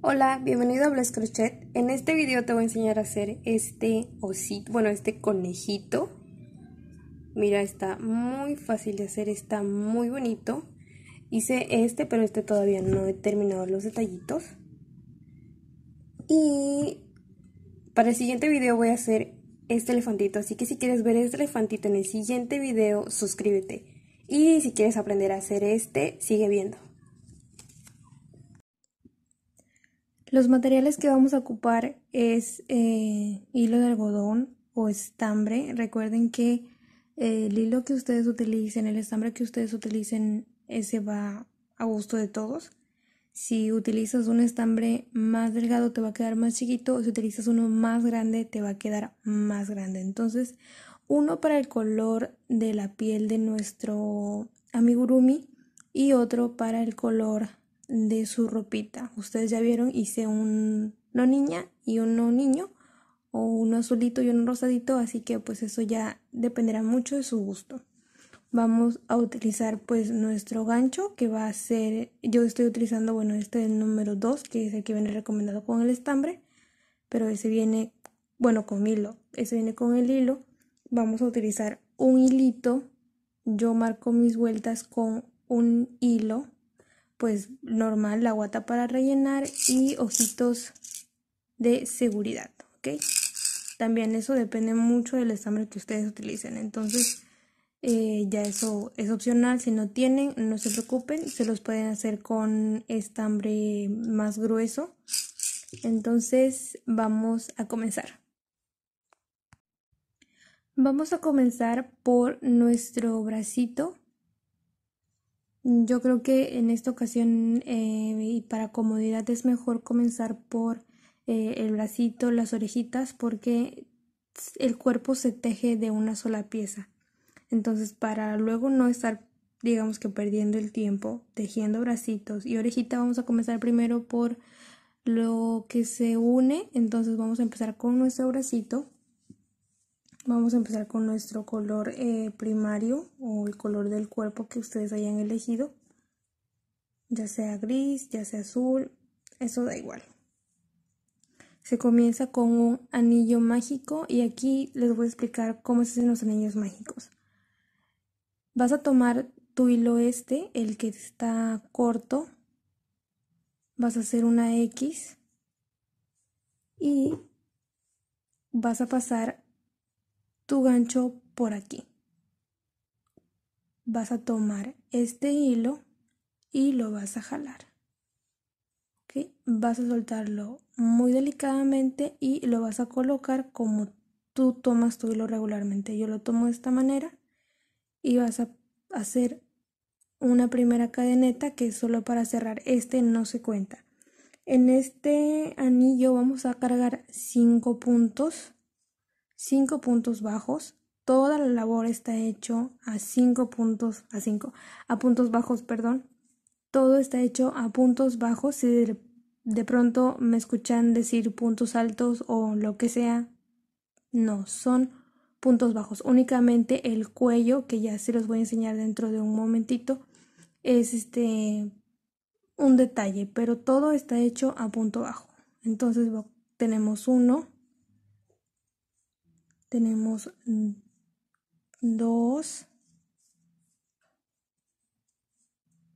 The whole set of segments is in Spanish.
Hola, bienvenido a Bless Crochet. En este video te voy a enseñar a hacer este osito, bueno, este conejito. Mira, está muy fácil de hacer, está muy bonito. Hice este, pero este todavía no he terminado los detallitos. Y para el siguiente video voy a hacer este elefantito, así que si quieres ver este elefantito en el siguiente video, suscríbete. Y si quieres aprender a hacer este, sigue viendo. Los materiales que vamos a ocupar es eh, hilo de algodón o estambre. Recuerden que eh, el hilo que ustedes utilicen, el estambre que ustedes utilicen, ese va a gusto de todos. Si utilizas un estambre más delgado te va a quedar más chiquito, si utilizas uno más grande te va a quedar más grande. Entonces, uno para el color de la piel de nuestro amigurumi y otro para el color de su ropita. Ustedes ya vieron, hice un, no niña y uno niño, o uno azulito y uno rosadito, así que pues eso ya dependerá mucho de su gusto. Vamos a utilizar pues nuestro gancho que va a ser, yo estoy utilizando, bueno, este el número 2, que es el que viene recomendado con el estambre, pero ese viene, bueno, con hilo, ese viene con el hilo. Vamos a utilizar un hilito, yo marco mis vueltas con un hilo pues normal, la guata para rellenar y ojitos de seguridad, ¿ok? También eso depende mucho del estambre que ustedes utilicen, entonces eh, ya eso es opcional, si no tienen, no se preocupen, se los pueden hacer con estambre más grueso. Entonces vamos a comenzar. Vamos a comenzar por nuestro bracito yo creo que en esta ocasión eh, y para comodidad es mejor comenzar por eh, el bracito, las orejitas, porque el cuerpo se teje de una sola pieza. Entonces, para luego no estar, digamos que perdiendo el tiempo tejiendo bracitos y orejita, vamos a comenzar primero por lo que se une. Entonces, vamos a empezar con nuestro bracito Vamos a empezar con nuestro color eh, primario o el color del cuerpo que ustedes hayan elegido. Ya sea gris, ya sea azul, eso da igual. Se comienza con un anillo mágico y aquí les voy a explicar cómo se hacen los anillos mágicos. Vas a tomar tu hilo este, el que está corto, vas a hacer una X y vas a pasar tu gancho por aquí. Vas a tomar este hilo y lo vas a jalar. ¿Okay? Vas a soltarlo muy delicadamente y lo vas a colocar como tú tomas tu hilo regularmente. Yo lo tomo de esta manera y vas a hacer una primera cadeneta que es solo para cerrar. Este no se cuenta. En este anillo vamos a cargar 5 puntos cinco puntos bajos. Toda la labor está hecho a cinco puntos, a cinco, a puntos bajos, perdón. Todo está hecho a puntos bajos. Si de, de pronto me escuchan decir puntos altos o lo que sea, no, son puntos bajos. Únicamente el cuello, que ya se los voy a enseñar dentro de un momentito, es este un detalle, pero todo está hecho a punto bajo. Entonces tenemos uno, tenemos dos,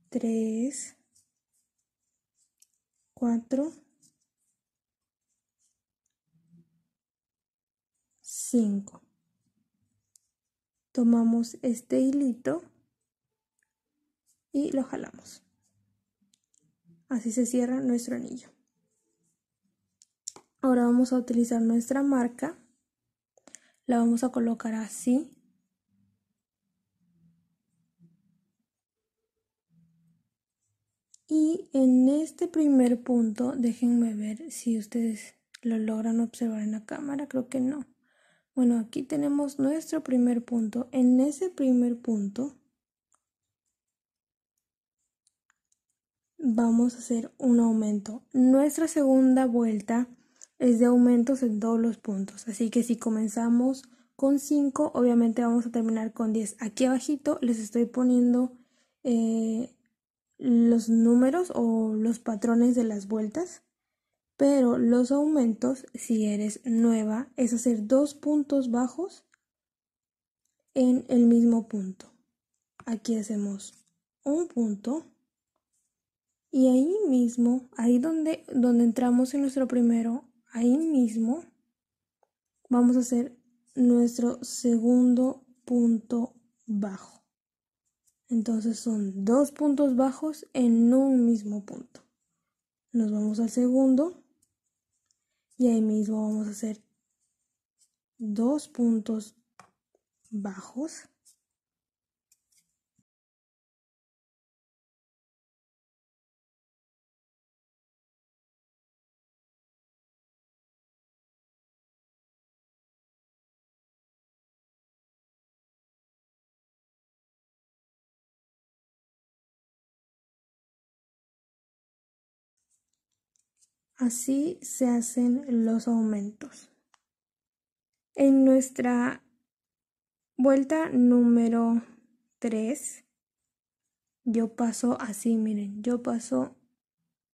tres, cuatro, cinco. Tomamos este hilito y lo jalamos. Así se cierra nuestro anillo. Ahora vamos a utilizar nuestra marca la vamos a colocar así y en este primer punto déjenme ver si ustedes lo logran observar en la cámara creo que no bueno aquí tenemos nuestro primer punto en ese primer punto vamos a hacer un aumento. Nuestra segunda vuelta es de aumentos en todos los puntos. Así que si comenzamos con 5, obviamente vamos a terminar con 10. Aquí abajito les estoy poniendo eh, los números o los patrones de las vueltas. Pero los aumentos, si eres nueva, es hacer dos puntos bajos en el mismo punto. Aquí hacemos un punto. Y ahí mismo, ahí donde, donde entramos en nuestro primero, Ahí mismo vamos a hacer nuestro segundo punto bajo. Entonces son dos puntos bajos en un mismo punto. Nos vamos al segundo y ahí mismo vamos a hacer dos puntos bajos Así se hacen los aumentos. En nuestra vuelta número 3, yo paso así, miren, yo paso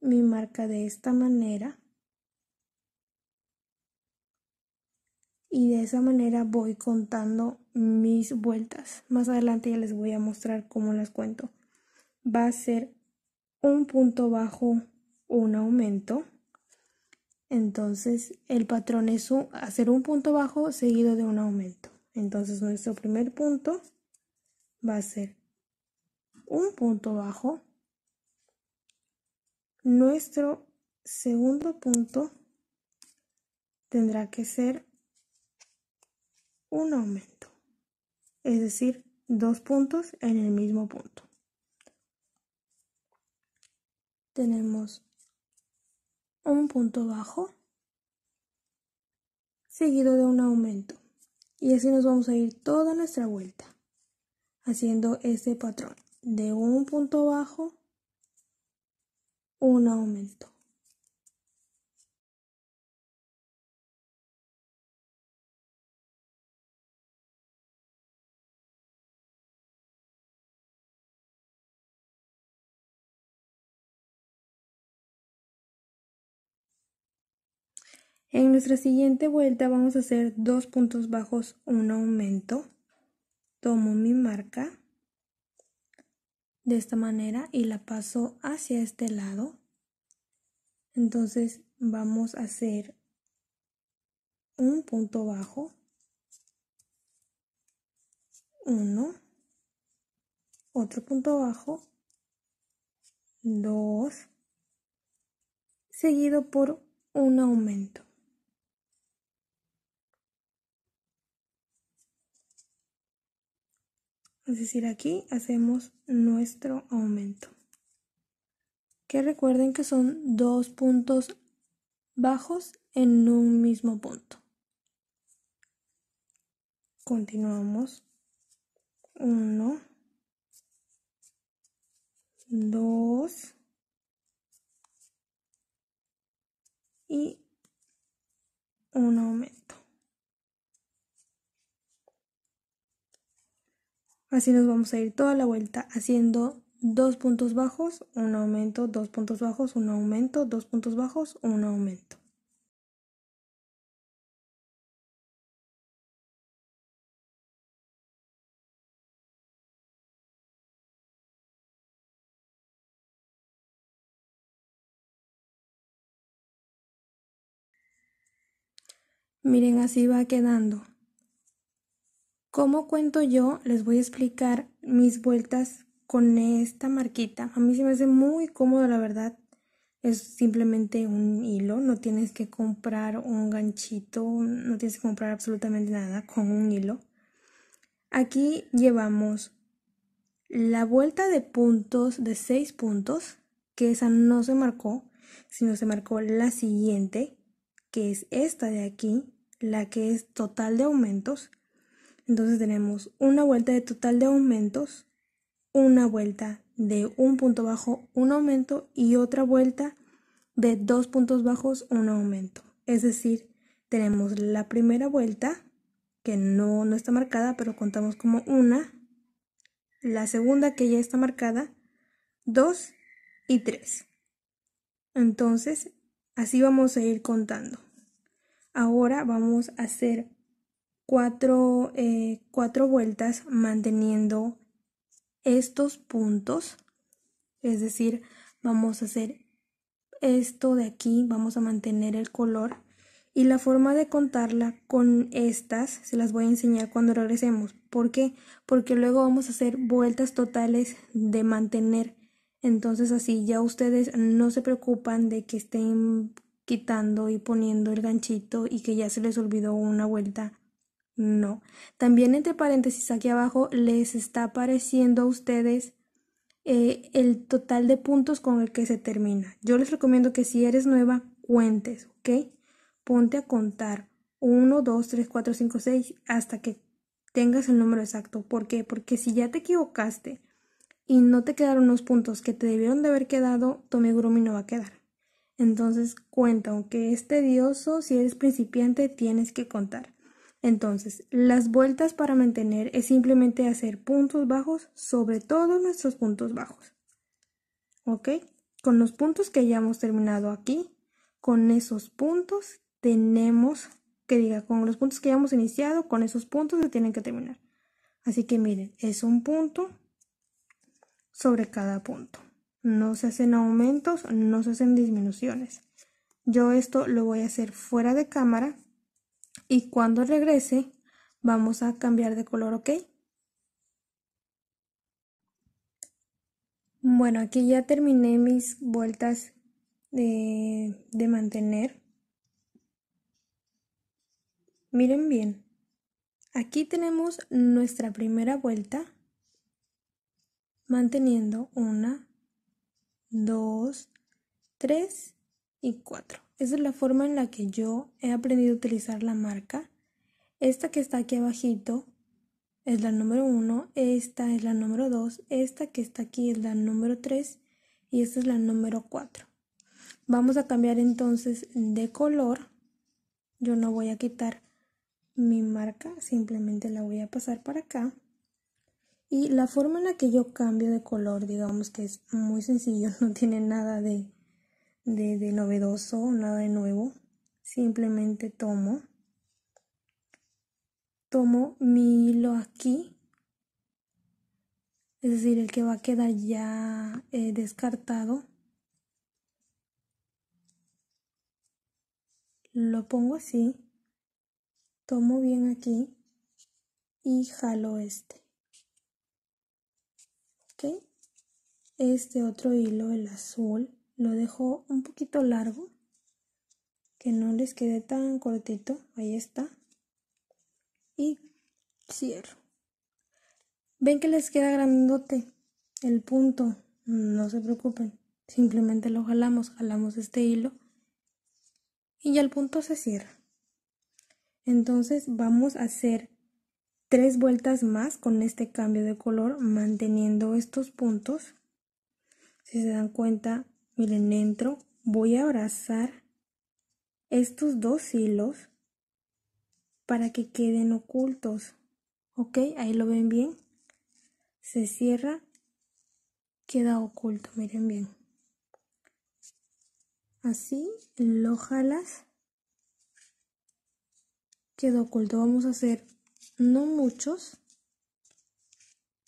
mi marca de esta manera. y de esa manera voy contando mis vueltas. Más adelante ya les voy a mostrar cómo las cuento. Va a ser un punto bajo, un aumento, entonces el patrón es hacer un punto bajo seguido de un aumento. Entonces nuestro primer punto va a ser un punto bajo. Nuestro segundo punto tendrá que ser un aumento. Es decir, dos puntos en el mismo punto. Tenemos un punto bajo seguido de un aumento. Y así nos vamos a ir toda nuestra vuelta haciendo este patrón de un punto bajo, un aumento. En nuestra siguiente vuelta vamos a hacer dos puntos bajos, un aumento. Tomo mi marca de esta manera y la paso hacia este lado. Entonces vamos a hacer un punto bajo, uno, otro punto bajo, dos, seguido por un aumento. Es decir, aquí hacemos nuestro aumento. Que recuerden que son dos puntos bajos en un mismo punto. Continuamos. Uno. Dos. y un aumento. Así nos vamos a ir toda la vuelta haciendo dos puntos bajos, un aumento, dos puntos bajos, un aumento, dos puntos bajos, un aumento. Miren, así va quedando. Como cuento yo? Les voy a explicar mis vueltas con esta marquita. A mí se me hace muy cómodo, la verdad. Es simplemente un hilo, no tienes que comprar un ganchito, no tienes que comprar absolutamente nada con un hilo. Aquí llevamos la vuelta de puntos de 6 puntos, que esa no se marcó, sino se marcó la siguiente, que es esta de aquí, la que es total de aumentos entonces tenemos una vuelta de total de aumentos, una vuelta de un punto bajo, un aumento y otra vuelta de dos puntos bajos, un aumento. Es decir, tenemos la primera vuelta, que no, no está marcada, pero contamos como una, la segunda que ya está marcada, dos y tres. Entonces, así vamos a ir contando. Ahora vamos a hacer cuatro, eh, cuatro vueltas manteniendo estos puntos. Es decir, vamos a hacer esto de aquí, vamos a mantener el color. Y la forma de contarla con estas se las voy a enseñar cuando regresemos. ¿Por qué? Porque luego vamos a hacer vueltas totales de mantener. Entonces así ya ustedes no se preocupan de que estén quitando y poniendo el ganchito y que ya se les olvidó una vuelta no. También entre paréntesis aquí abajo les está apareciendo a ustedes eh, el total de puntos con el que se termina. Yo les recomiendo que si eres nueva, cuentes, ¿ok? Ponte a contar 1, 2, 3, 4, 5, 6 hasta que tengas el número exacto. ¿Por qué? Porque si ya te equivocaste y no te quedaron los puntos que te debieron de haber quedado, Gurumi no va a quedar. Entonces cuenta, aunque es tedioso, si eres principiante tienes que contar. Entonces, las vueltas para mantener es simplemente hacer puntos bajos sobre todos nuestros puntos bajos. ¿Ok? Con los puntos que ya hemos terminado aquí, con esos puntos tenemos que diga, con los puntos que ya hemos iniciado, con esos puntos se tienen que terminar. Así que miren, es un punto sobre cada punto. No se hacen aumentos, no se hacen disminuciones. Yo esto lo voy a hacer fuera de cámara y cuando regrese, vamos a cambiar de color, ¿ok? Bueno, aquí ya terminé mis vueltas de, de mantener. Miren bien. Aquí tenemos nuestra primera vuelta manteniendo una, dos, tres y 4. Esa es la forma en la que yo he aprendido a utilizar la marca. Esta que está aquí abajito es la número 1, esta es la número 2, esta que está aquí es la número 3 y esta es la número 4. Vamos a cambiar entonces de color. Yo no voy a quitar mi marca, simplemente la voy a pasar para acá. Y la forma en la que yo cambio de color, digamos que es muy sencillo, no tiene nada de, de, novedoso, nada de nuevo. Simplemente tomo. Tomo mi hilo aquí. Es decir, el que va a quedar ya eh, descartado. Lo pongo así. Tomo bien aquí. Y jalo este. Este otro hilo, el azul lo dejo un poquito largo, que no les quede tan cortito, ahí está, y cierro. Ven que les queda grandote el punto, no se preocupen, simplemente lo jalamos, jalamos este hilo y ya el punto se cierra. Entonces vamos a hacer tres vueltas más con este cambio de color manteniendo estos puntos. Si se dan cuenta, Miren, entro, voy a abrazar estos dos hilos para que queden ocultos. ¿Ok? Ahí lo ven bien. Se cierra, queda oculto, miren bien. Así lo jalas, queda oculto. Vamos a hacer no muchos,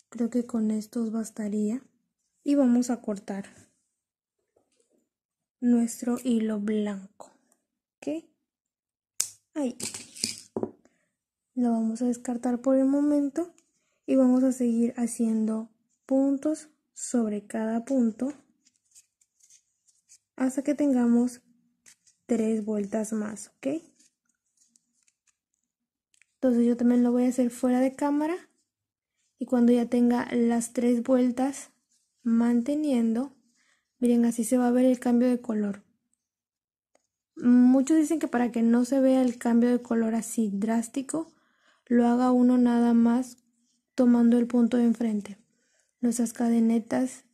creo que con estos bastaría. Y vamos a cortar nuestro hilo blanco. ¿Ok? Ahí. Lo vamos a descartar por el momento y vamos a seguir haciendo puntos sobre cada punto hasta que tengamos tres vueltas más, ¿ok? Entonces yo también lo voy a hacer fuera de cámara y cuando ya tenga las tres vueltas manteniendo Miren, así se va a ver el cambio de color. Muchos dicen que para que no se vea el cambio de color así drástico, lo haga uno nada más tomando el punto de enfrente. Nuestras cadenetas,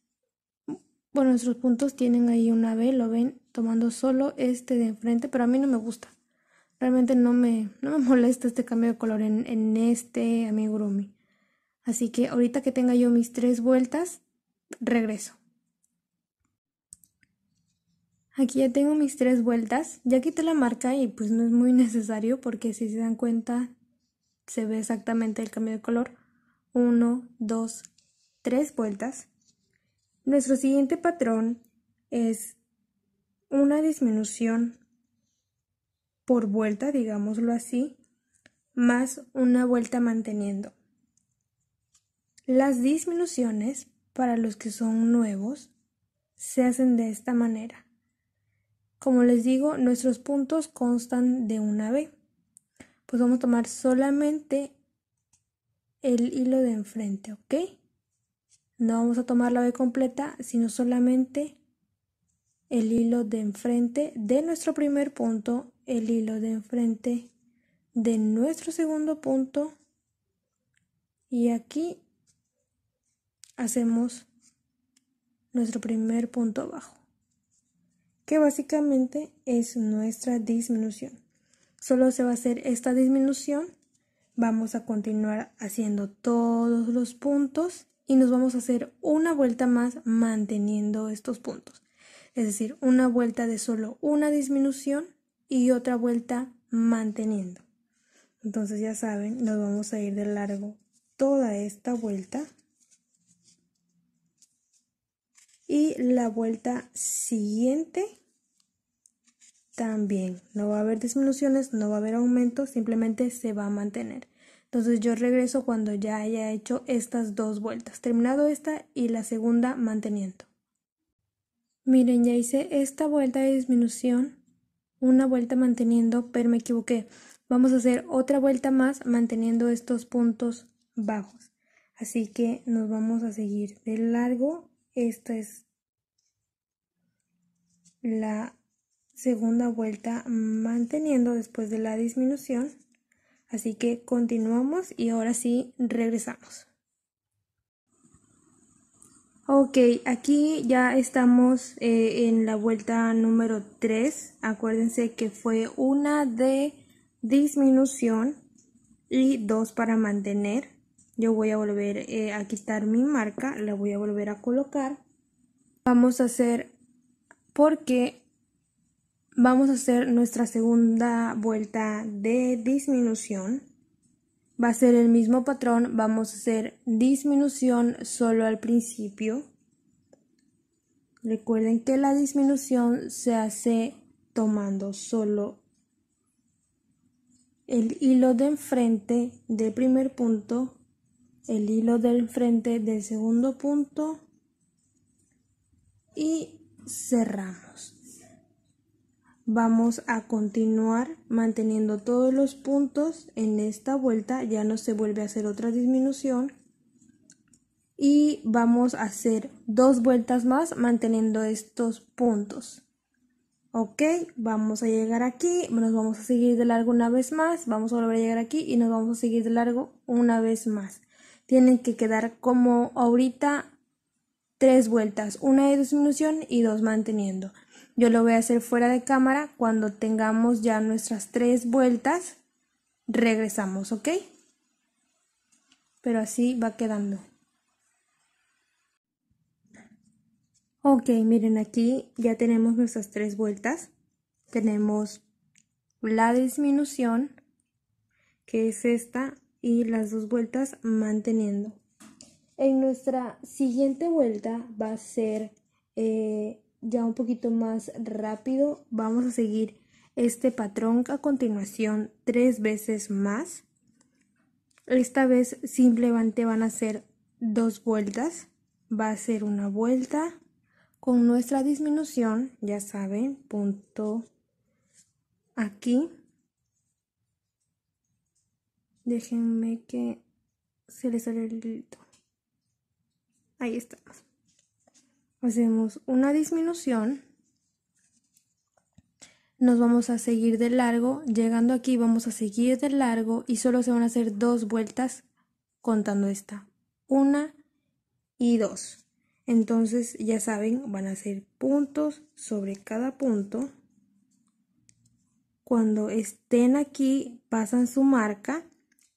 bueno, nuestros puntos tienen ahí una B, lo ven, tomando solo este de enfrente, pero a mí no me gusta. Realmente no me, me molesta este cambio de color en, en este amigurumi. Así que ahorita que tenga yo mis tres vueltas, regreso. Aquí ya tengo mis tres vueltas. Ya quité la marca y pues no es muy necesario porque si se dan cuenta se ve exactamente el cambio de color. Uno, dos, tres vueltas. Nuestro siguiente patrón es una disminución por vuelta, digámoslo así, más una vuelta manteniendo. Las disminuciones, para los que son nuevos, se hacen de esta manera. Como les digo, nuestros puntos constan de una B. Pues vamos a tomar solamente el hilo de enfrente, ¿ok? No vamos a tomar la B completa, sino solamente el hilo de enfrente de nuestro primer punto, el hilo de enfrente de nuestro segundo punto y aquí hacemos nuestro primer punto bajo que básicamente es nuestra disminución. Solo se va a hacer esta disminución, vamos a continuar haciendo todos los puntos y nos vamos a hacer una vuelta más manteniendo estos puntos. Es decir, una vuelta de solo una disminución y otra vuelta manteniendo. Entonces ya saben, nos vamos a ir de largo toda esta vuelta y la vuelta siguiente también. No va a haber disminuciones, no va a haber aumentos, simplemente se va a mantener. Entonces yo regreso cuando ya haya hecho estas dos vueltas, terminado esta y la segunda manteniendo. Miren, ya hice esta vuelta de disminución, una vuelta manteniendo, pero me equivoqué. Vamos a hacer otra vuelta más manteniendo estos puntos bajos. Así que nos vamos a seguir de largo esta es la segunda vuelta manteniendo después de la disminución. Así que continuamos y ahora sí regresamos. Ok, aquí ya estamos eh, en la vuelta número 3. Acuérdense que fue una de disminución y dos para mantener yo voy a volver eh, a quitar mi marca la voy a volver a colocar vamos a hacer porque vamos a hacer nuestra segunda vuelta de disminución va a ser el mismo patrón vamos a hacer disminución solo al principio recuerden que la disminución se hace tomando solo el hilo de enfrente del primer punto el hilo del frente del segundo punto y cerramos. Vamos a continuar manteniendo todos los puntos en esta vuelta, ya no se vuelve a hacer otra disminución. Y vamos a hacer dos vueltas más manteniendo estos puntos. Ok, vamos a llegar aquí, nos vamos a seguir de largo una vez más, vamos a volver a llegar aquí y nos vamos a seguir de largo una vez más tienen que quedar como ahorita tres vueltas, una de disminución y dos manteniendo. Yo lo voy a hacer fuera de cámara. Cuando tengamos ya nuestras tres vueltas, regresamos, ¿ok? Pero así va quedando. Ok, miren aquí ya tenemos nuestras tres vueltas. Tenemos la disminución, que es esta, y las dos vueltas manteniendo. En nuestra siguiente vuelta va a ser eh, ya un poquito más rápido. Vamos a seguir este patrón a continuación tres veces más. Esta vez simplemente van a ser dos vueltas. Va a ser una vuelta con nuestra disminución, ya saben, punto aquí Déjenme que se les sale el Ahí estamos. Hacemos una disminución. Nos vamos a seguir de largo. Llegando aquí vamos a seguir de largo y solo se van a hacer dos vueltas contando esta. Una y dos. Entonces ya saben, van a hacer puntos sobre cada punto. Cuando estén aquí, pasan su marca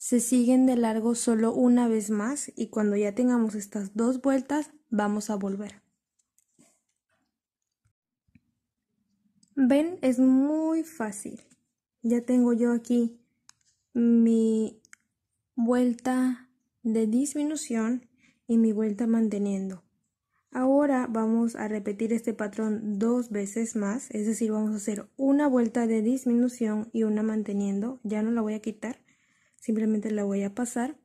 se siguen de largo solo una vez más y cuando ya tengamos estas dos vueltas vamos a volver. Ven, es muy fácil. Ya tengo yo aquí mi vuelta de disminución y mi vuelta manteniendo. Ahora vamos a repetir este patrón dos veces más, es decir, vamos a hacer una vuelta de disminución y una manteniendo, ya no la voy a quitar, simplemente la voy a pasar.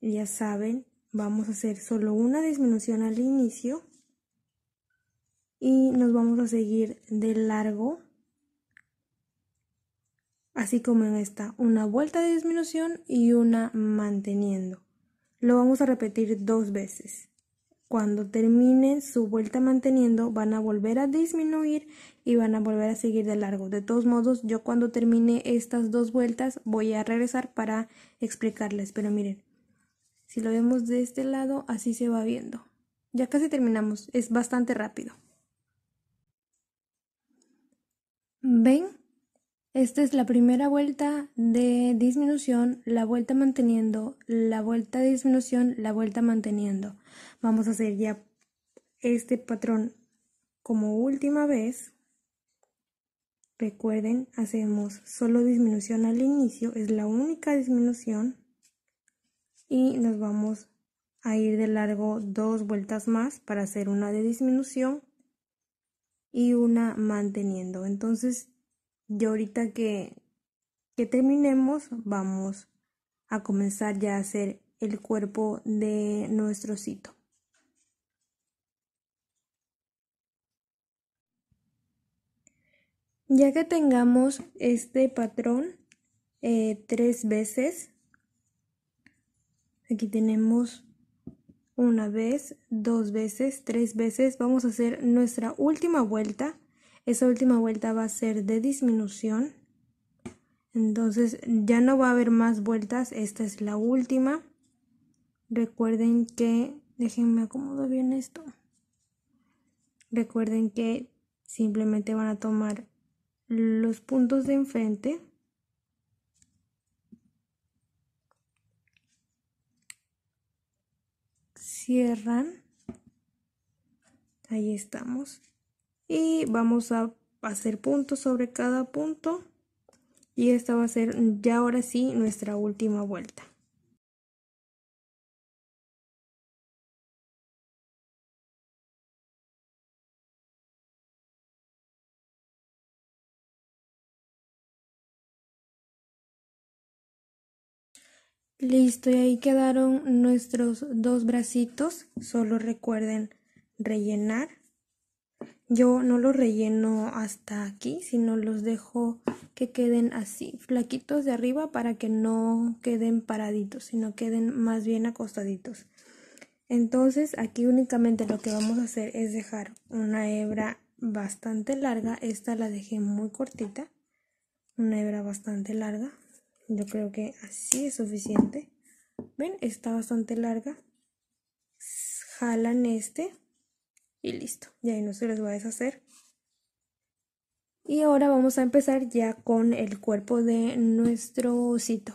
Ya saben, vamos a hacer solo una disminución al inicio y nos vamos a seguir de largo así como en esta, una vuelta de disminución y una manteniendo. Lo vamos a repetir dos veces. Cuando terminen su vuelta manteniendo, van a volver a disminuir y van a volver a seguir de largo. De todos modos, yo cuando termine estas dos vueltas voy a regresar para explicarles. Pero miren, si lo vemos de este lado, así se va viendo. Ya casi terminamos, es bastante rápido. ¿Ven? Esta es la primera vuelta de disminución, la vuelta manteniendo, la vuelta de disminución, la vuelta manteniendo. Vamos a hacer ya este patrón como última vez. Recuerden, hacemos solo disminución al inicio, es la única disminución. Y nos vamos a ir de largo dos vueltas más para hacer una de disminución y una manteniendo. Entonces y ahorita que, terminemos, vamos a comenzar ya a hacer el cuerpo de nuestro cito. Ya que tengamos este patrón eh, tres veces, aquí tenemos una vez, dos veces, tres veces, vamos a hacer nuestra última vuelta esa última vuelta va a ser de disminución. Entonces ya no va a haber más vueltas, esta es la última. Recuerden que, déjenme acomodo bien esto. Recuerden que simplemente van a tomar los puntos de enfrente. Cierran. Ahí estamos y vamos a hacer puntos sobre cada punto y esta va a ser ya ahora sí nuestra última vuelta. Listo, y ahí quedaron nuestros dos bracitos. Solo recuerden rellenar yo no los relleno hasta aquí, sino los dejo que queden así, flaquitos de arriba para que no queden paraditos, sino queden más bien acostaditos. Entonces aquí únicamente lo que vamos a hacer es dejar una hebra bastante larga. Esta la dejé muy cortita. Una hebra bastante larga. Yo creo que así es suficiente. ¿Ven? Está bastante larga. Jalan este y listo, ya ahí no se les va a deshacer. Y ahora vamos a empezar ya con el cuerpo de nuestro osito.